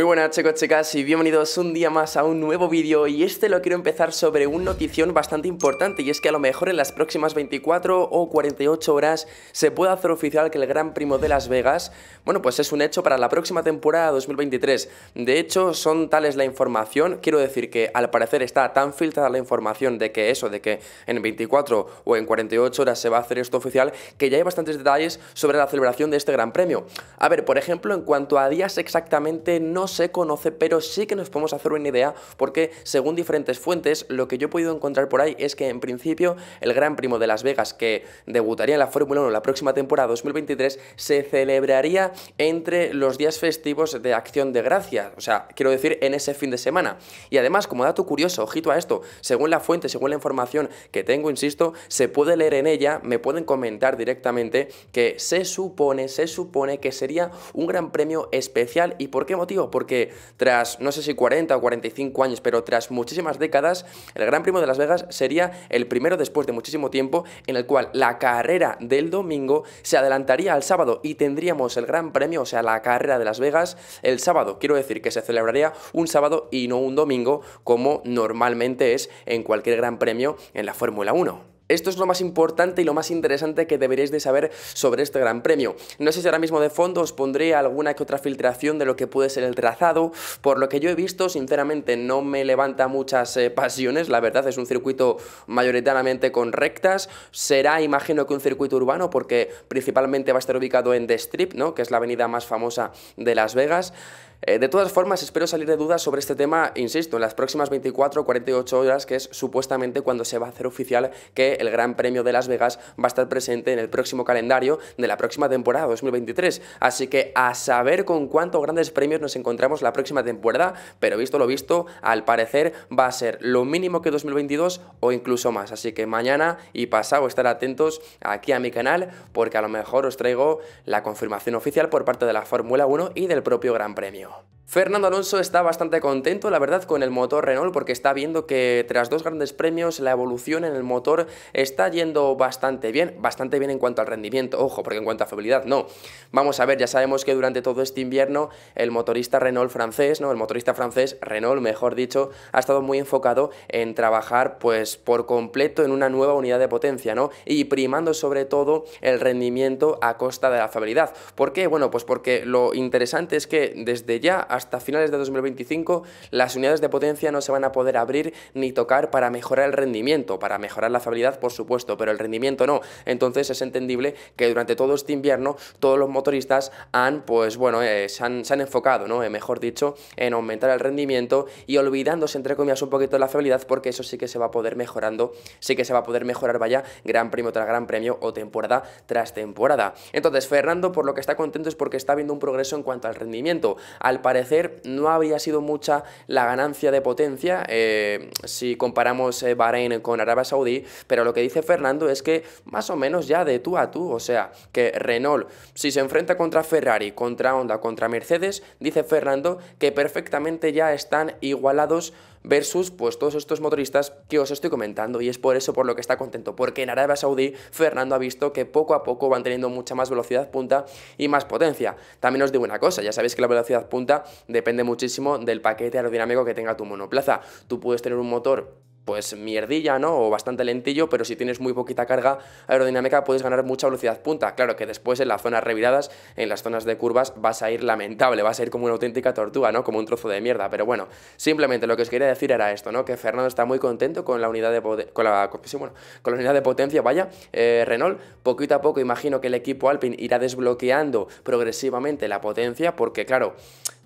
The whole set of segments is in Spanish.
Muy buenas chicos, chicas y bienvenidos un día más a un nuevo vídeo y este lo quiero empezar sobre una notición bastante importante y es que a lo mejor en las próximas 24 o 48 horas se puede hacer oficial que el Gran Primo de Las Vegas, bueno pues es un hecho para la próxima temporada 2023. De hecho son tales la información, quiero decir que al parecer está tan filtrada la información de que eso, de que en 24 o en 48 horas se va a hacer esto oficial, que ya hay bastantes detalles sobre la celebración de este Gran Premio. A ver, por ejemplo, en cuanto a días exactamente no se conoce, pero sí que nos podemos hacer una idea porque según diferentes fuentes, lo que yo he podido encontrar por ahí es que en principio el Gran Primo de Las Vegas que debutaría en la Fórmula 1 la próxima temporada 2023 se celebraría entre los días festivos de Acción de Gracia, o sea, quiero decir en ese fin de semana. Y además, como dato curioso, ojito a esto, según la fuente, según la información que tengo, insisto, se puede leer en ella, me pueden comentar directamente que se supone, se supone que sería un gran premio especial. ¿Y por qué motivo? porque tras, no sé si 40 o 45 años, pero tras muchísimas décadas, el Gran Premio de Las Vegas sería el primero después de muchísimo tiempo en el cual la carrera del domingo se adelantaría al sábado y tendríamos el Gran Premio, o sea, la carrera de Las Vegas el sábado. Quiero decir que se celebraría un sábado y no un domingo como normalmente es en cualquier Gran Premio en la Fórmula 1. Esto es lo más importante y lo más interesante que deberéis de saber sobre este Gran Premio. No sé si ahora mismo de fondo os pondré alguna que otra filtración de lo que puede ser el trazado. Por lo que yo he visto, sinceramente no me levanta muchas eh, pasiones. La verdad es un circuito mayoritariamente con rectas. Será, imagino, que un circuito urbano porque principalmente va a estar ubicado en The Strip, ¿no? que es la avenida más famosa de Las Vegas. Eh, de todas formas, espero salir de dudas sobre este tema, insisto, en las próximas 24 o 48 horas, que es supuestamente cuando se va a hacer oficial que el Gran Premio de Las Vegas va a estar presente en el próximo calendario de la próxima temporada 2023. Así que a saber con cuántos grandes premios nos encontramos la próxima temporada, pero visto lo visto, al parecer va a ser lo mínimo que 2022 o incluso más. Así que mañana y pasado estar atentos aquí a mi canal, porque a lo mejor os traigo la confirmación oficial por parte de la Fórmula 1 y del propio Gran Premio. Fernando Alonso está bastante contento, la verdad, con el motor Renault porque está viendo que tras dos grandes premios la evolución en el motor está yendo bastante bien, bastante bien en cuanto al rendimiento, ojo, porque en cuanto a fiabilidad no. Vamos a ver, ya sabemos que durante todo este invierno el motorista Renault francés, ¿no? El motorista francés Renault, mejor dicho, ha estado muy enfocado en trabajar pues por completo en una nueva unidad de potencia, ¿no? Y primando sobre todo el rendimiento a costa de la fiabilidad. ¿Por qué? Bueno, pues porque lo interesante es que desde ya hasta finales de 2025 las unidades de potencia no se van a poder abrir ni tocar para mejorar el rendimiento, para mejorar la fiabilidad por supuesto, pero el rendimiento no. Entonces es entendible que durante todo este invierno todos los motoristas han, pues bueno, eh, se, han, se, han, enfocado, ¿no? Eh, mejor dicho, en aumentar el rendimiento y olvidándose entre comillas un poquito de la fiabilidad porque eso sí que se va a poder mejorando, sí que se va a poder mejorar, vaya, gran premio tras gran premio o temporada tras temporada. Entonces Fernando por lo que está contento es porque está viendo un progreso en cuanto al rendimiento. Al parecer no habría sido mucha la ganancia de potencia eh, si comparamos eh, Bahrein con Arabia Saudí, pero lo que dice Fernando es que más o menos ya de tú a tú, o sea, que Renault, si se enfrenta contra Ferrari, contra Honda, contra Mercedes, dice Fernando que perfectamente ya están igualados versus pues todos estos motoristas que os estoy comentando y es por eso por lo que está contento, porque en Arabia Saudí Fernando ha visto que poco a poco van teniendo mucha más velocidad punta y más potencia. También os digo una cosa, ya sabéis que la velocidad punta depende muchísimo del paquete aerodinámico que tenga tu monoplaza. Tú puedes tener un motor pues mierdilla, ¿no? O bastante lentillo, pero si tienes muy poquita carga aerodinámica puedes ganar mucha velocidad punta. Claro que después en las zonas reviradas, en las zonas de curvas, vas a ir lamentable, vas a ir como una auténtica tortuga, ¿no? Como un trozo de mierda. Pero bueno, simplemente lo que os quería decir era esto, ¿no? Que Fernando está muy contento con la unidad de con la, con la unidad de potencia, vaya, eh, Renault. Poquito a poco imagino que el equipo Alpine irá desbloqueando progresivamente la potencia, porque claro,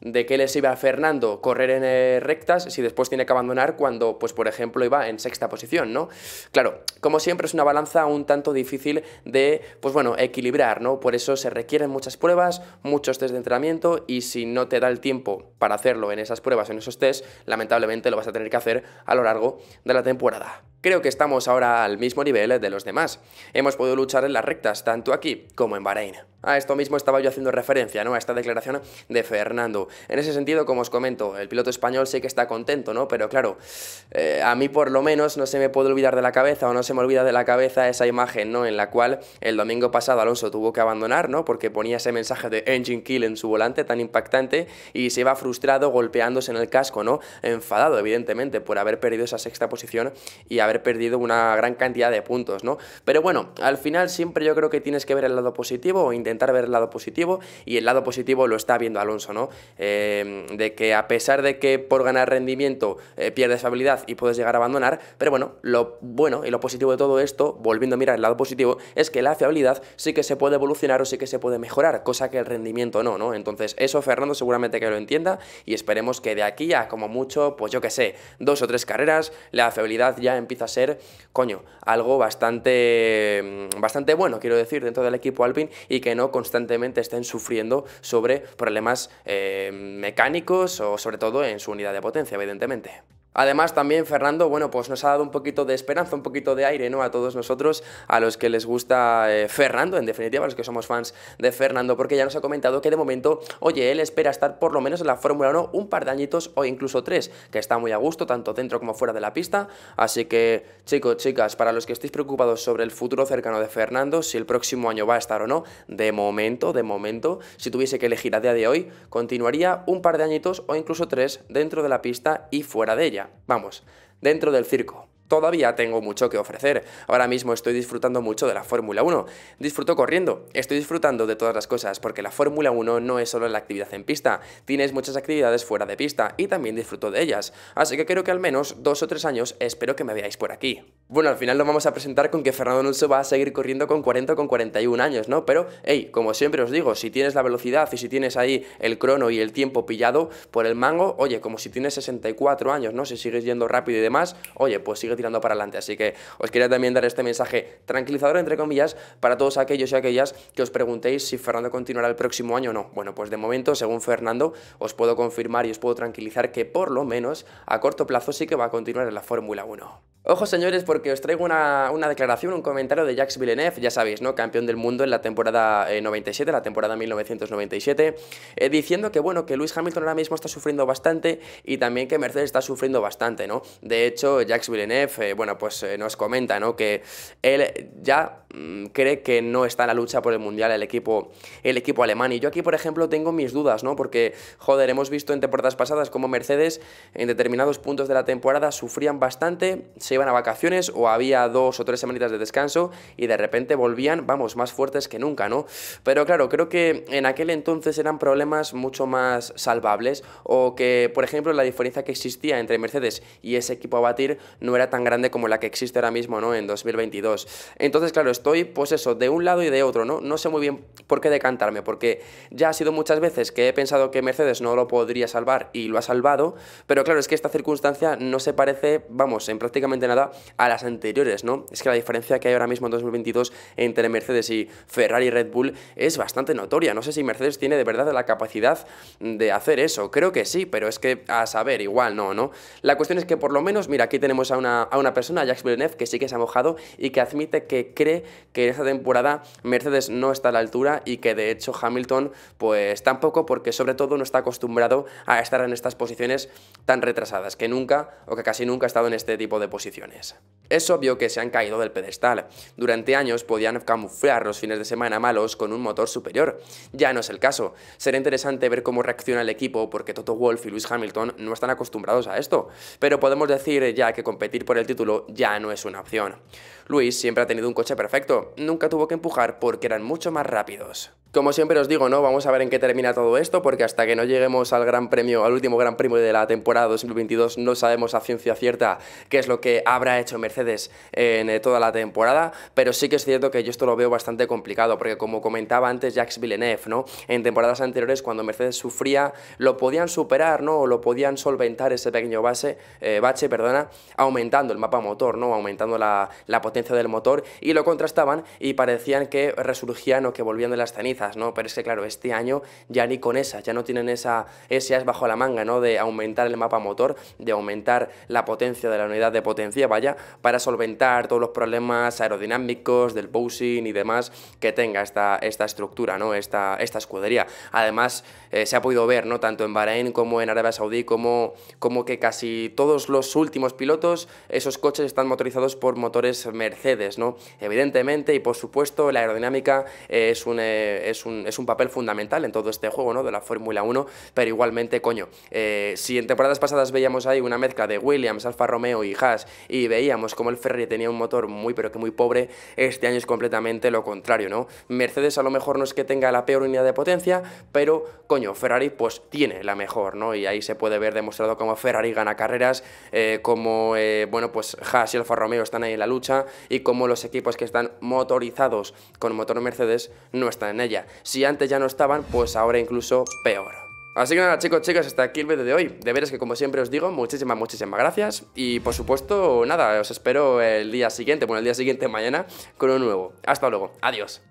de qué le iba a Fernando correr en eh, rectas si después tiene que abandonar cuando, pues por ejemplo, iba en sexta posición, ¿no? Claro, como siempre es una balanza un tanto difícil de, pues bueno, equilibrar, ¿no? Por eso se requieren muchas pruebas, muchos test de entrenamiento y si no te da el tiempo para hacerlo en esas pruebas, en esos test, lamentablemente lo vas a tener que hacer a lo largo de la temporada. Creo que estamos ahora al mismo nivel de los demás. Hemos podido luchar en las rectas, tanto aquí como en Bahrein. A esto mismo estaba yo haciendo referencia, ¿no? A esta declaración de Fernando. En ese sentido, como os comento, el piloto español sé que está contento, ¿no? Pero claro, eh, a mí por lo menos no se me puede olvidar de la cabeza o no se me olvida de la cabeza esa imagen, ¿no? En la cual el domingo pasado Alonso tuvo que abandonar, ¿no? Porque ponía ese mensaje de engine kill en su volante tan impactante y se iba frustrado golpeándose en el casco, ¿no? Enfadado, evidentemente, por haber perdido esa sexta posición y haber perdido una gran cantidad de puntos, ¿no? Pero bueno, al final siempre yo creo que tienes que ver el lado positivo o intentar ver el lado positivo y el lado positivo lo está viendo Alonso, ¿no? Em, de que a pesar de que por ganar rendimiento eh, pierdes fiabilidad y puedes llegar a abandonar, pero bueno, lo bueno y lo positivo de todo esto, volviendo a mirar el lado positivo, es que la fiabilidad sí que se puede evolucionar o sí que se puede mejorar, cosa que el rendimiento no, ¿no? Entonces eso Fernando seguramente que lo entienda y esperemos que de aquí ya como mucho, pues yo que sé, dos o tres carreras, la fiabilidad ya empieza a ser, coño, algo bastante, mm, bastante bueno, quiero decir, dentro del equipo Alpine y que no constantemente estén sufriendo sobre problemas eh, mecánicos o sobre todo en su unidad de potencia, evidentemente. Además, también Fernando, bueno, pues nos ha dado un poquito de esperanza, un poquito de aire, ¿no? A todos nosotros, a los que les gusta eh, Fernando, en definitiva, a los que somos fans de Fernando, porque ya nos ha comentado que de momento, oye, él espera estar por lo menos en la Fórmula 1 un par de añitos o incluso tres, que está muy a gusto, tanto dentro como fuera de la pista. Así que, chicos, chicas, para los que estéis preocupados sobre el futuro cercano de Fernando, si el próximo año va a estar o no, de momento, de momento, si tuviese que elegir a día de hoy, continuaría un par de añitos o incluso tres dentro de la pista y fuera de ella vamos, dentro del circo todavía tengo mucho que ofrecer. Ahora mismo estoy disfrutando mucho de la Fórmula 1. Disfruto corriendo, estoy disfrutando de todas las cosas, porque la Fórmula 1 no es solo la actividad en pista, tienes muchas actividades fuera de pista y también disfruto de ellas. Así que creo que al menos dos o tres años espero que me veáis por aquí. Bueno, al final lo vamos a presentar con que Fernando Alonso va a seguir corriendo con 40 o con 41 años, ¿no? Pero, hey, como siempre os digo, si tienes la velocidad y si tienes ahí el crono y el tiempo pillado por el mango, oye, como si tienes 64 años, ¿no? Si sigues yendo rápido y demás, oye, pues sigue para adelante. Así que os quería también dar este mensaje tranquilizador, entre comillas, para todos aquellos y aquellas que os preguntéis si Fernando continuará el próximo año o no. Bueno, pues de momento, según Fernando, os puedo confirmar y os puedo tranquilizar que por lo menos a corto plazo sí que va a continuar en la Fórmula 1. Ojo señores porque os traigo una, declaración, un comentario de Jacques Villeneuve, ya sabéis, ¿no? Campeón del mundo en la temporada 97, eh, la temporada 1997, eh, diciendo que bueno, que Lewis Hamilton ahora mismo está sufriendo bastante y también que Mercedes está sufriendo bastante, ¿no? De hecho, Jacques Villeneuve, eh, bueno, pues nos comenta, ¿no? Que él ya Mm, cree que no está en la lucha por el Mundial el equipo, el equipo alemán. Y yo aquí, por ejemplo, tengo mis dudas, ¿no? Porque, joder, hemos visto en temporadas pasadas como Mercedes en determinados puntos de la temporada sufrían bastante, se iban a vacaciones o había dos o tres semanitas de descanso y de repente volvían, vamos, más fuertes que nunca, ¿no? Pero claro, creo que en aquel entonces eran problemas mucho más salvables o que, por ejemplo, la diferencia que existía entre Mercedes y ese equipo a batir no era tan grande como la que existe ahora mismo, ¿no? En 2022. Entonces, claro, estoy, pues eso, de un lado y de otro, ¿no? No sé muy bien por qué decantarme, porque ya ha sido muchas veces que he pensado que Mercedes no lo podría salvar y lo ha salvado, pero claro, es que esta circunstancia no se parece, vamos, en prácticamente nada a las anteriores, ¿no? Es que la diferencia que hay ahora mismo en 2022 entre Mercedes y Ferrari y Red Bull es bastante notoria. No sé si Mercedes tiene de verdad la capacidad de hacer eso. Creo que sí, pero es que a saber, igual no, ¿no? La cuestión es que por lo menos, mira, aquí tenemos a una, a persona, Jacques Villeneuve, que sí que se ha mojado y que admite que cree que en esta temporada Mercedes no está a la altura y que de hecho Hamilton pues tampoco porque sobre todo no está acostumbrado a estar en estas posiciones tan retrasadas que nunca o que casi nunca ha estado en este tipo de posiciones. Es obvio que se han caído del pedestal. Durante años podían camuflar los fines de semana malos con un motor superior. Ya no es el caso. Será interesante ver cómo reacciona el equipo porque Toto Wolf y Lewis Hamilton no están acostumbrados a esto. Pero podemos decir ya que competir por el título ya no es una opción. Luis siempre ha tenido un coche perfecto. Nunca tuvo que empujar porque eran mucho más rápidos. Como siempre os digo, ¿no? Vamos a ver en qué termina todo esto, porque hasta que no lleguemos al gran premio, al último gran premio de la temporada 2022, no sabemos a ciencia cierta qué es lo que habrá hecho Mercedes en eh, toda la temporada, pero sí que es cierto que yo esto lo veo bastante complicado, porque como comentaba antes Jacques Villeneuve, ¿no? En temporadas anteriores, cuando Mercedes sufría, lo podían superar, ¿no? O lo podían solventar ese pequeño base, eh, bache, perdona, aumentando el mapa motor, ¿no? Aumentando la, la potencia del motor, y lo contrastaban y parecían que resurgían o que volvían de las cenizas. ¿no? Pero es que claro, este año ya ni con esas, ya no tienen esa, ese as bajo la manga, ¿no? De aumentar el mapa motor, de aumentar la potencia de la unidad de potencia, vaya, para solventar todos los problemas aerodinámicos, del posing y demás que tenga esta, esta estructura, ¿no? Esta, esta escudería. Además, eh, se ha podido ver, ¿no? Tanto en Bahrein como en Arabia Saudí, como, como que casi todos los últimos pilotos, esos coches están motorizados por motores Mercedes, ¿no? Evidentemente, y por supuesto, la aerodinámica es un... Eh, es un, papel fundamental en todo este juego, ¿no? De la Fórmula 1, pero igualmente, coño, eh, si en temporadas pasadas veíamos ahí una mezcla de Williams, Alfa Romeo y Haas y veíamos como el Ferrari tenía un motor muy pero que muy pobre, este año es completamente lo contrario, ¿no? Mercedes a lo mejor no es que tenga la peor unidad de potencia, pero coño, Ferrari pues tiene la mejor, ¿no? Y ahí se puede ver demostrado cómo Ferrari gana carreras, eh, cómo como, eh, bueno, pues Haas y Alfa Romeo están ahí en la lucha y cómo los equipos que están motorizados con motor Mercedes no están en ella. Si antes ya no estaban, pues ahora incluso peor. Así que nada chicos, chicas, hasta aquí el vídeo de hoy. De veras que como siempre os digo, muchísimas, muchísimas gracias. Y por supuesto, nada, os espero el día siguiente, bueno, el día siguiente mañana con un nuevo. Hasta luego, adiós.